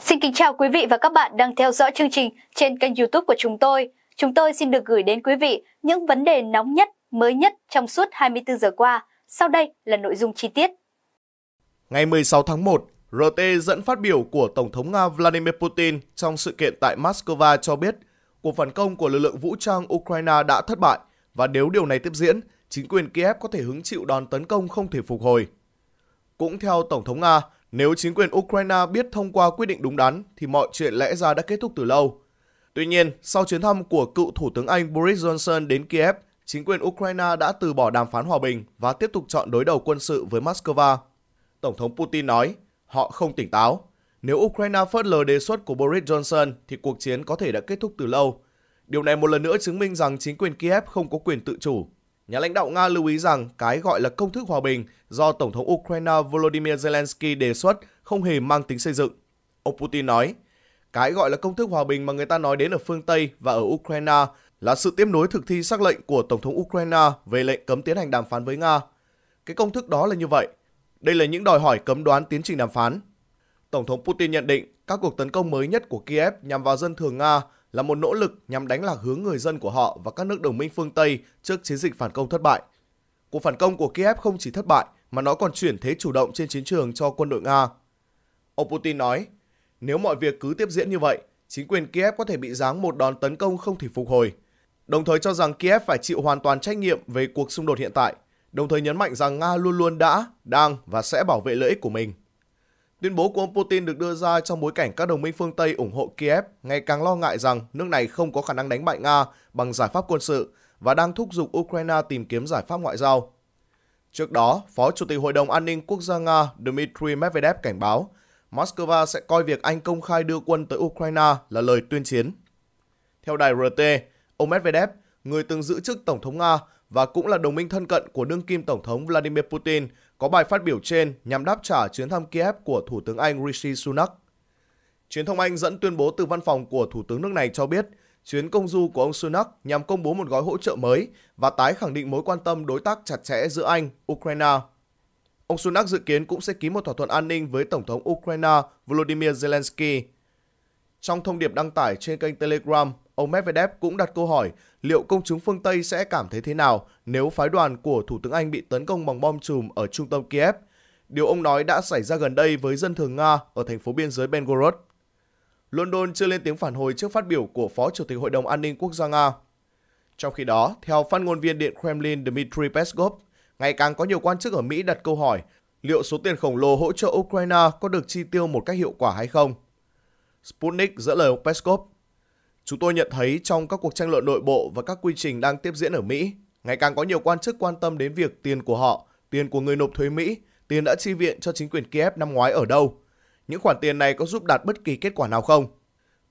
Xin kính chào quý vị và các bạn đang theo dõi chương trình trên kênh youtube của chúng tôi. Chúng tôi xin được gửi đến quý vị những vấn đề nóng nhất, mới nhất trong suốt 24 giờ qua. Sau đây là nội dung chi tiết. Ngày 16 tháng 1, RT dẫn phát biểu của Tổng thống Nga Vladimir Putin trong sự kiện tại Moscow cho biết cuộc phản công của lực lượng vũ trang Ukraine đã thất bại và nếu điều này tiếp diễn, chính quyền Kiev có thể hứng chịu đòn tấn công không thể phục hồi. Cũng theo Tổng thống Nga, nếu chính quyền Ukraine biết thông qua quyết định đúng đắn thì mọi chuyện lẽ ra đã kết thúc từ lâu. Tuy nhiên, sau chuyến thăm của cựu Thủ tướng Anh Boris Johnson đến Kiev, chính quyền Ukraine đã từ bỏ đàm phán hòa bình và tiếp tục chọn đối đầu quân sự với Moscow. Tổng thống Putin nói, họ không tỉnh táo. Nếu Ukraine phớt lờ đề xuất của Boris Johnson thì cuộc chiến có thể đã kết thúc từ lâu. Điều này một lần nữa chứng minh rằng chính quyền Kiev không có quyền tự chủ Nhà lãnh đạo Nga lưu ý rằng cái gọi là công thức hòa bình do Tổng thống Ukraine Volodymyr Zelensky đề xuất không hề mang tính xây dựng. Ông Putin nói, cái gọi là công thức hòa bình mà người ta nói đến ở phương Tây và ở Ukraine là sự tiếp nối thực thi sắc lệnh của Tổng thống Ukraine về lệnh cấm tiến hành đàm phán với Nga. Cái công thức đó là như vậy. Đây là những đòi hỏi cấm đoán tiến trình đàm phán. Tổng thống Putin nhận định các cuộc tấn công mới nhất của Kiev nhằm vào dân thường Nga là một nỗ lực nhằm đánh lạc hướng người dân của họ và các nước đồng minh phương Tây trước chiến dịch phản công thất bại. Cuộc phản công của Kiev không chỉ thất bại mà nó còn chuyển thế chủ động trên chiến trường cho quân đội Nga. Ông Putin nói, nếu mọi việc cứ tiếp diễn như vậy, chính quyền Kiev có thể bị giáng một đòn tấn công không thể phục hồi. Đồng thời cho rằng Kiev phải chịu hoàn toàn trách nhiệm về cuộc xung đột hiện tại, đồng thời nhấn mạnh rằng Nga luôn luôn đã, đang và sẽ bảo vệ lợi ích của mình. Tuyên bố của ông Putin được đưa ra trong bối cảnh các đồng minh phương Tây ủng hộ Kiev ngày càng lo ngại rằng nước này không có khả năng đánh bại Nga bằng giải pháp quân sự và đang thúc giục Ukraine tìm kiếm giải pháp ngoại giao. Trước đó, Phó Chủ tịch Hội đồng An ninh Quốc gia Nga Dmitry Medvedev cảnh báo Moscow sẽ coi việc Anh công khai đưa quân tới Ukraine là lời tuyên chiến. Theo đài RT, ông Medvedev, người từng giữ chức Tổng thống Nga và cũng là đồng minh thân cận của đương kim Tổng thống Vladimir Putin, có bài phát biểu trên nhằm đáp trả chuyến thăm Kiev của Thủ tướng Anh Rishi Sunak. Truyền thông Anh dẫn tuyên bố từ văn phòng của Thủ tướng nước này cho biết chuyến công du của ông Sunak nhằm công bố một gói hỗ trợ mới và tái khẳng định mối quan tâm đối tác chặt chẽ giữa Anh, Ukraine. Ông Sunak dự kiến cũng sẽ ký một thỏa thuận an ninh với Tổng thống Ukraine Volodymyr Zelensky. Trong thông điệp đăng tải trên kênh Telegram, ông Medvedev cũng đặt câu hỏi liệu công chúng phương Tây sẽ cảm thấy thế nào nếu phái đoàn của Thủ tướng Anh bị tấn công bằng bom chùm ở trung tâm Kiev. Điều ông nói đã xảy ra gần đây với dân thường Nga ở thành phố biên giới Belgorod. London chưa lên tiếng phản hồi trước phát biểu của Phó Chủ tịch Hội đồng An ninh Quốc gia Nga. Trong khi đó, theo phát ngôn viên Điện Kremlin Dmitry Peskov, ngày càng có nhiều quan chức ở Mỹ đặt câu hỏi liệu số tiền khổng lồ hỗ trợ Ukraine có được chi tiêu một cách hiệu quả hay không. Sputnik dẫn lời ông Peskov, Chúng tôi nhận thấy trong các cuộc tranh luận nội bộ và các quy trình đang tiếp diễn ở Mỹ, Ngày càng có nhiều quan chức quan tâm đến việc tiền của họ, tiền của người nộp thuế Mỹ, tiền đã chi viện cho chính quyền Kiev năm ngoái ở đâu. Những khoản tiền này có giúp đạt bất kỳ kết quả nào không?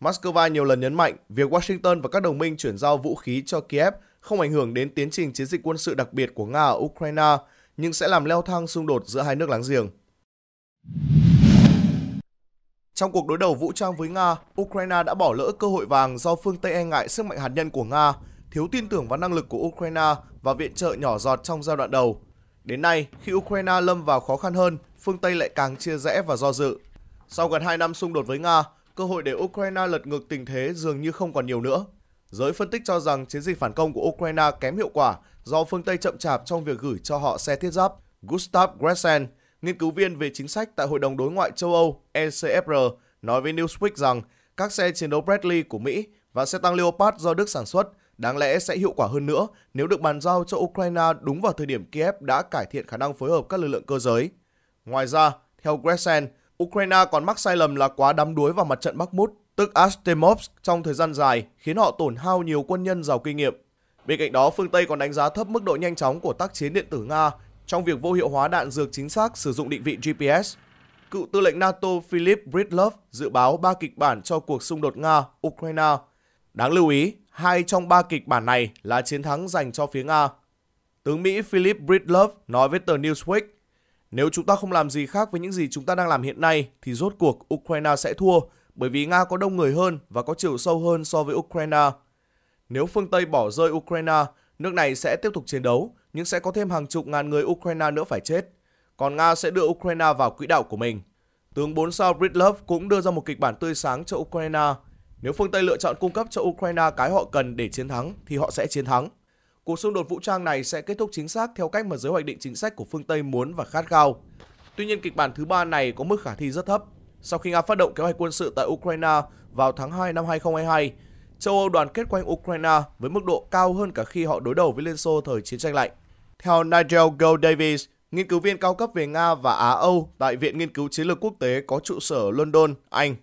Moscow nhiều lần nhấn mạnh việc Washington và các đồng minh chuyển giao vũ khí cho Kiev không ảnh hưởng đến tiến trình chiến dịch quân sự đặc biệt của Nga ở Ukraine, nhưng sẽ làm leo thang xung đột giữa hai nước láng giềng. Trong cuộc đối đầu vũ trang với Nga, Ukraine đã bỏ lỡ cơ hội vàng do phương Tây e ngại sức mạnh hạt nhân của Nga thiếu tin tưởng vào năng lực của Ukraine và viện trợ nhỏ giọt trong giai đoạn đầu. Đến nay, khi Ukraine lâm vào khó khăn hơn, phương Tây lại càng chia rẽ và do dự. Sau gần 2 năm xung đột với Nga, cơ hội để Ukraine lật ngược tình thế dường như không còn nhiều nữa. Giới phân tích cho rằng chiến dịch phản công của Ukraine kém hiệu quả do phương Tây chậm chạp trong việc gửi cho họ xe thiết giáp. Gustav Gressen, nghiên cứu viên về chính sách tại Hội đồng Đối ngoại châu Âu ECFR, nói với Newsweek rằng các xe chiến đấu Bradley của Mỹ và xe tăng Leopard do Đức sản xuất đáng lẽ sẽ hiệu quả hơn nữa nếu được bàn giao cho Ukraine đúng vào thời điểm Kiev đã cải thiện khả năng phối hợp các lực lượng cơ giới. Ngoài ra, theo Gressen, Ukraine còn mắc sai lầm là quá đắm đuối vào mặt trận Bakhmut, tức Artemovsk trong thời gian dài, khiến họ tổn hao nhiều quân nhân giàu kinh nghiệm. Bên cạnh đó, phương Tây còn đánh giá thấp mức độ nhanh chóng của tác chiến điện tử Nga trong việc vô hiệu hóa đạn dược chính xác sử dụng định vị GPS. Cựu tư lệnh NATO Philip Bridlov dự báo ba kịch bản cho cuộc xung đột Nga-Ukraine. Đáng lưu ý, hai trong ba kịch bản này là chiến thắng dành cho phía Nga. Tướng Mỹ Philip Breedlove nói với tờ Newsweek, nếu chúng ta không làm gì khác với những gì chúng ta đang làm hiện nay thì rốt cuộc Ukraine sẽ thua bởi vì Nga có đông người hơn và có chiều sâu hơn so với Ukraine. Nếu phương Tây bỏ rơi Ukraine, nước này sẽ tiếp tục chiến đấu nhưng sẽ có thêm hàng chục ngàn người Ukraine nữa phải chết. Còn Nga sẽ đưa Ukraine vào quỹ đạo của mình. Tướng 4 sao Breedlove cũng đưa ra một kịch bản tươi sáng cho Ukraine – nếu phương Tây lựa chọn cung cấp cho Ukraine cái họ cần để chiến thắng thì họ sẽ chiến thắng. Cuộc xung đột vũ trang này sẽ kết thúc chính xác theo cách mà giới hoạch định chính sách của phương Tây muốn và khát khao. Tuy nhiên kịch bản thứ ba này có mức khả thi rất thấp. Sau khi Nga phát động kế hoạch quân sự tại Ukraine vào tháng 2 năm 2022, châu Âu đoàn kết quanh Ukraine với mức độ cao hơn cả khi họ đối đầu với Liên Xô thời chiến tranh lạnh. Theo Nigel Gold Davis, nghiên cứu viên cao cấp về Nga và Á-Âu tại Viện Nghiên cứu Chiến lược Quốc tế có trụ sở London, Anh,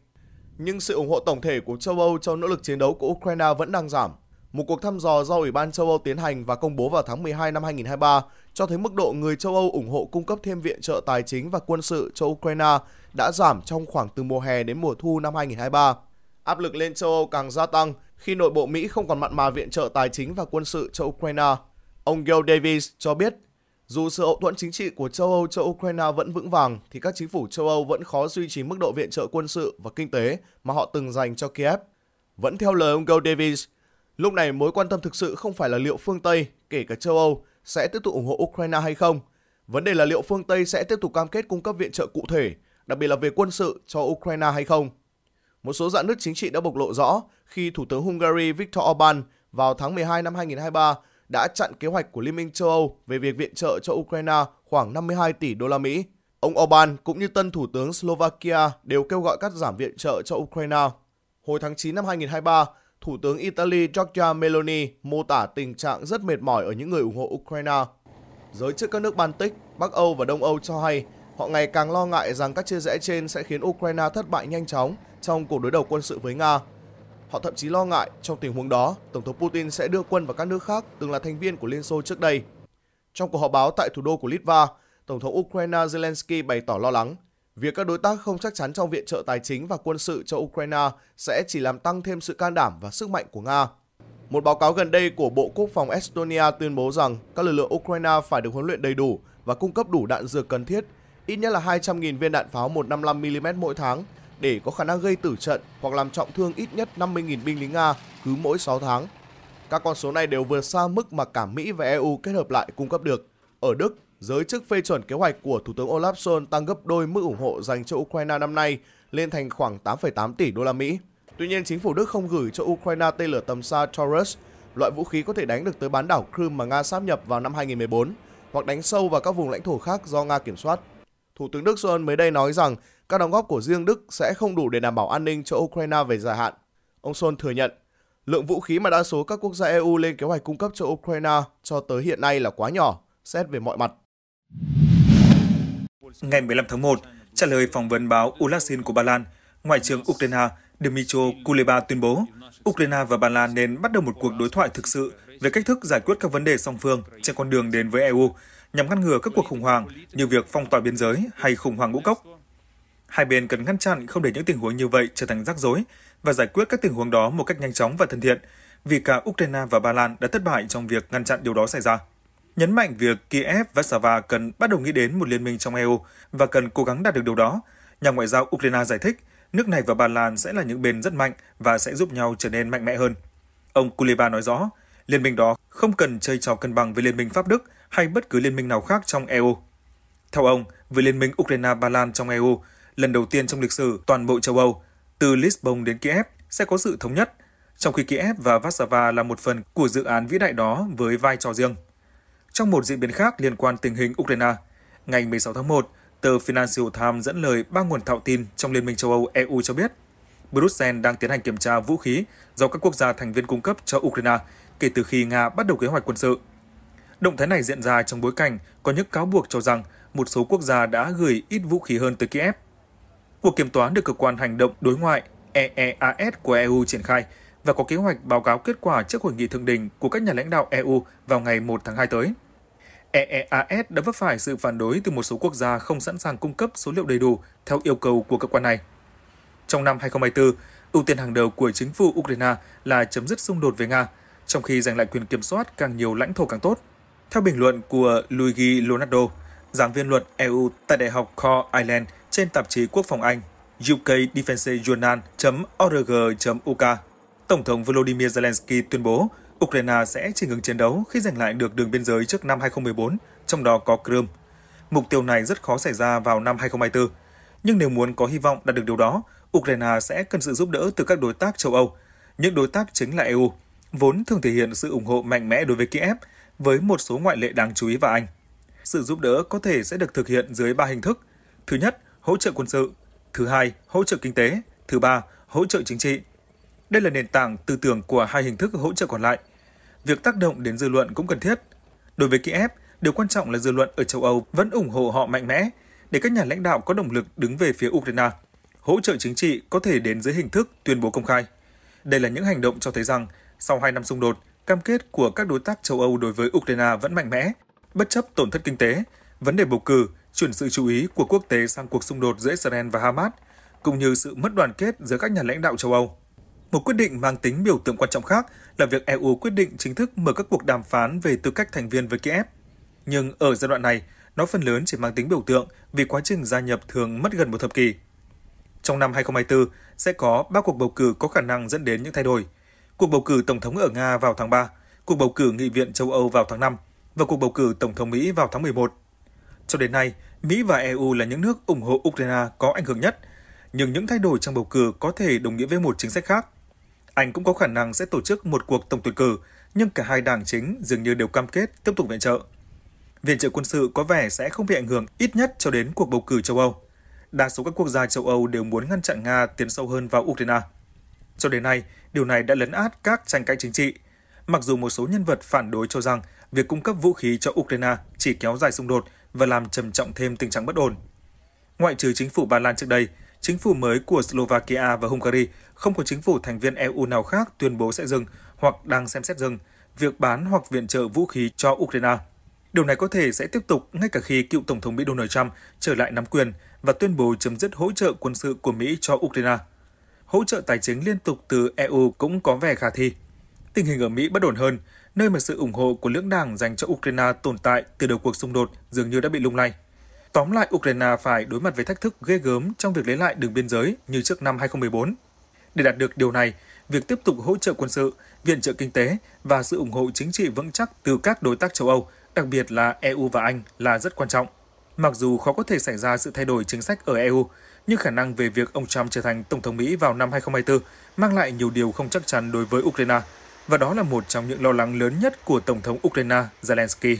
nhưng sự ủng hộ tổng thể của châu Âu cho nỗ lực chiến đấu của Ukraine vẫn đang giảm. Một cuộc thăm dò do Ủy ban châu Âu tiến hành và công bố vào tháng 12 năm 2023 cho thấy mức độ người châu Âu ủng hộ cung cấp thêm viện trợ tài chính và quân sự cho Ukraine đã giảm trong khoảng từ mùa hè đến mùa thu năm 2023. Áp lực lên châu Âu càng gia tăng khi nội bộ Mỹ không còn mặn mà viện trợ tài chính và quân sự cho Ukraine. Ông Gil Davis cho biết dù sự hậu thuẫn chính trị của châu Âu cho Ukraine vẫn vững vàng, thì các chính phủ châu Âu vẫn khó duy trì mức độ viện trợ quân sự và kinh tế mà họ từng dành cho Kiev. Vẫn theo lời ông Gail Davis, lúc này mối quan tâm thực sự không phải là liệu phương Tây, kể cả châu Âu, sẽ tiếp tục ủng hộ Ukraine hay không. Vấn đề là liệu phương Tây sẽ tiếp tục cam kết cung cấp viện trợ cụ thể, đặc biệt là về quân sự cho Ukraine hay không. Một số dạng nước chính trị đã bộc lộ rõ khi Thủ tướng Hungary Viktor Orbán vào tháng 12 năm 2023 đã chặn kế hoạch của Liên minh châu Âu về việc viện trợ cho Ukraine khoảng 52 tỷ đô la Mỹ. Ông Orbán cũng như tân thủ tướng Slovakia đều kêu gọi cắt giảm viện trợ cho Ukraine. Hồi tháng 9 năm 2023, Thủ tướng Italy Giorgia Meloni mô tả tình trạng rất mệt mỏi ở những người ủng hộ Ukraine. Giới chức các nước Baltic, Bắc Âu và Đông Âu cho hay họ ngày càng lo ngại rằng các chia rẽ trên sẽ khiến Ukraine thất bại nhanh chóng trong cuộc đối đầu quân sự với Nga Họ thậm chí lo ngại trong tình huống đó, Tổng thống Putin sẽ đưa quân vào các nước khác từng là thành viên của Liên Xô trước đây. Trong cuộc họp báo tại thủ đô của Litva, Tổng thống Ukraine Zelensky bày tỏ lo lắng việc các đối tác không chắc chắn trong viện trợ tài chính và quân sự cho Ukraine sẽ chỉ làm tăng thêm sự can đảm và sức mạnh của Nga. Một báo cáo gần đây của Bộ Quốc phòng Estonia tuyên bố rằng các lực lượng Ukraine phải được huấn luyện đầy đủ và cung cấp đủ đạn dược cần thiết, ít nhất là 200.000 viên đạn pháo 155mm mỗi tháng để có khả năng gây tử trận hoặc làm trọng thương ít nhất 50.000 binh lính Nga cứ mỗi 6 tháng. Các con số này đều vượt xa mức mà cả Mỹ và EU kết hợp lại cung cấp được. Ở Đức, giới chức phê chuẩn kế hoạch của Thủ tướng Olaf Scholz tăng gấp đôi mức ủng hộ dành cho Ukraine năm nay lên thành khoảng 8,8 tỷ đô la Mỹ. Tuy nhiên, chính phủ Đức không gửi cho Ukraine tên lửa tầm xa Taurus, loại vũ khí có thể đánh được tới bán đảo Crimea mà Nga sáp nhập vào năm 2014 hoặc đánh sâu vào các vùng lãnh thổ khác do Nga kiểm soát. Thủ tướng Đức Xuân mới đây nói rằng các đóng góp của riêng Đức sẽ không đủ để đảm bảo an ninh cho Ukraine về dài hạn. Ông Scholz thừa nhận, lượng vũ khí mà đa số các quốc gia EU lên kế hoạch cung cấp cho Ukraine cho tới hiện nay là quá nhỏ, xét về mọi mặt. Ngày 15 tháng 1, trả lời phỏng vấn báo Ulasin của Ba Lan, Ngoại trưởng Ukraine Dmytro Kuleba tuyên bố Ukraine và Ba Lan nên bắt đầu một cuộc đối thoại thực sự về cách thức giải quyết các vấn đề song phương trên con đường đến với EU, nhằm ngăn ngừa các cuộc khủng hoảng như việc phong tỏa biên giới hay khủng hoảng ngũ cốc. Hai bên cần ngăn chặn không để những tình huống như vậy trở thành rắc rối và giải quyết các tình huống đó một cách nhanh chóng và thân thiện, vì cả Ukraine và Ba Lan đã thất bại trong việc ngăn chặn điều đó xảy ra. Nhấn mạnh việc Kiev và Sava cần bắt đầu nghĩ đến một liên minh trong EU và cần cố gắng đạt được điều đó, nhà ngoại giao Ukraine giải thích nước này và Ba Lan sẽ là những bên rất mạnh và sẽ giúp nhau trở nên mạnh mẽ hơn. Ông Kuleba nói rõ, Liên minh đó không cần chơi trò cân bằng với Liên minh Pháp Đức hay bất cứ liên minh nào khác trong EU. Theo ông, với Liên minh Ukraine-Ba Lan trong EU, lần đầu tiên trong lịch sử toàn bộ châu Âu, từ Lisbon đến Kiev sẽ có sự thống nhất, trong khi Kiev và Warsaw là một phần của dự án vĩ đại đó với vai trò riêng. Trong một diễn biến khác liên quan tình hình Ukraine, ngày 16 tháng 1, tờ Financial Times dẫn lời ba nguồn thạo tin trong Liên minh châu Âu EU cho biết Brussels đang tiến hành kiểm tra vũ khí do các quốc gia thành viên cung cấp cho Ukraine kể từ khi Nga bắt đầu kế hoạch quân sự. Động thái này diễn ra trong bối cảnh có những cáo buộc cho rằng một số quốc gia đã gửi ít vũ khí hơn tới Kiev. Cuộc kiểm toán được cơ quan hành động đối ngoại EEAS của EU triển khai và có kế hoạch báo cáo kết quả trước hội nghị thượng đỉnh của các nhà lãnh đạo EU vào ngày 1 tháng 2 tới. EEAS đã vấp phải sự phản đối từ một số quốc gia không sẵn sàng cung cấp số liệu đầy đủ theo yêu cầu của cơ quan này. Trong năm 2024, ưu tiên hàng đầu của chính phủ Ukraine là chấm dứt xung đột với Nga – trong khi giành lại quyền kiểm soát càng nhiều lãnh thổ càng tốt. Theo bình luận của Luigi Leonardo, giảng viên luật EU tại Đại học Core Island trên tạp chí Quốc phòng Anh UK Defense Journal.org.uk, Tổng thống Volodymyr Zelensky tuyên bố Ukraine sẽ chỉ ngừng chiến đấu khi giành lại được đường biên giới trước năm 2014, trong đó có Crimea. Mục tiêu này rất khó xảy ra vào năm 2024, nhưng nếu muốn có hy vọng đạt được điều đó, Ukraine sẽ cần sự giúp đỡ từ các đối tác châu Âu, những đối tác chính là EU – vốn thường thể hiện sự ủng hộ mạnh mẽ đối với Kiev, với một số ngoại lệ đáng chú ý và Anh. Sự giúp đỡ có thể sẽ được thực hiện dưới ba hình thức. Thứ nhất, hỗ trợ quân sự. Thứ hai, hỗ trợ kinh tế. Thứ ba, hỗ trợ chính trị. Đây là nền tảng tư tưởng của hai hình thức hỗ trợ còn lại. Việc tác động đến dư luận cũng cần thiết. Đối với Kiev, điều quan trọng là dư luận ở châu Âu vẫn ủng hộ họ mạnh mẽ để các nhà lãnh đạo có động lực đứng về phía Ukraine. Hỗ trợ chính trị có thể đến dưới hình thức tuyên bố công khai. Đây là những hành động cho thấy rằng sau hai năm xung đột, cam kết của các đối tác châu Âu đối với Ukraine vẫn mạnh mẽ, bất chấp tổn thất kinh tế, vấn đề bầu cử, chuyển sự chú ý của quốc tế sang cuộc xung đột giữa Israel và Hamas, cũng như sự mất đoàn kết giữa các nhà lãnh đạo châu Âu. Một quyết định mang tính biểu tượng quan trọng khác là việc EU quyết định chính thức mở các cuộc đàm phán về tư cách thành viên với Kiev. Nhưng ở giai đoạn này, nó phần lớn chỉ mang tính biểu tượng vì quá trình gia nhập thường mất gần một thập kỷ. Trong năm 2024, sẽ có ba cuộc bầu cử có khả năng dẫn đến những thay đổi, cuộc bầu cử tổng thống ở Nga vào tháng 3, cuộc bầu cử nghị viện châu Âu vào tháng 5 và cuộc bầu cử tổng thống Mỹ vào tháng 11. Cho đến nay, Mỹ và EU là những nước ủng hộ Ukraine có ảnh hưởng nhất, nhưng những thay đổi trong bầu cử có thể đồng nghĩa với một chính sách khác. Anh cũng có khả năng sẽ tổ chức một cuộc tổng tuyển cử, nhưng cả hai đảng chính dường như đều cam kết tiếp tục viện trợ. Viện trợ quân sự có vẻ sẽ không bị ảnh hưởng ít nhất cho đến cuộc bầu cử châu Âu. Đa số các quốc gia châu Âu đều muốn ngăn chặn Nga tiến sâu hơn vào Ukraine. Cho đến nay, điều này đã lấn át các tranh cãi chính trị. Mặc dù một số nhân vật phản đối cho rằng việc cung cấp vũ khí cho Ukraine chỉ kéo dài xung đột và làm trầm trọng thêm tình trạng bất ổn. Ngoại trừ chính phủ Ba Lan trước đây, chính phủ mới của Slovakia và Hungary không có chính phủ thành viên EU nào khác tuyên bố sẽ dừng hoặc đang xem xét dừng việc bán hoặc viện trợ vũ khí cho Ukraine. Điều này có thể sẽ tiếp tục ngay cả khi cựu Tổng thống Mỹ Donald Trump trở lại nắm quyền và tuyên bố chấm dứt hỗ trợ quân sự của Mỹ cho Ukraine hỗ trợ tài chính liên tục từ EU cũng có vẻ khả thi. Tình hình ở Mỹ bất ổn hơn, nơi mà sự ủng hộ của lưỡng đảng dành cho Ukraine tồn tại từ đầu cuộc xung đột dường như đã bị lung lay. Tóm lại, Ukraine phải đối mặt với thách thức ghê gớm trong việc lấy lại đường biên giới như trước năm 2014. Để đạt được điều này, việc tiếp tục hỗ trợ quân sự, viện trợ kinh tế và sự ủng hộ chính trị vững chắc từ các đối tác châu Âu, đặc biệt là EU và Anh là rất quan trọng. Mặc dù khó có thể xảy ra sự thay đổi chính sách ở EU, nhưng khả năng về việc ông Trump trở thành Tổng thống Mỹ vào năm 2024 mang lại nhiều điều không chắc chắn đối với Ukraine, và đó là một trong những lo lắng lớn nhất của Tổng thống Ukraine Zelensky.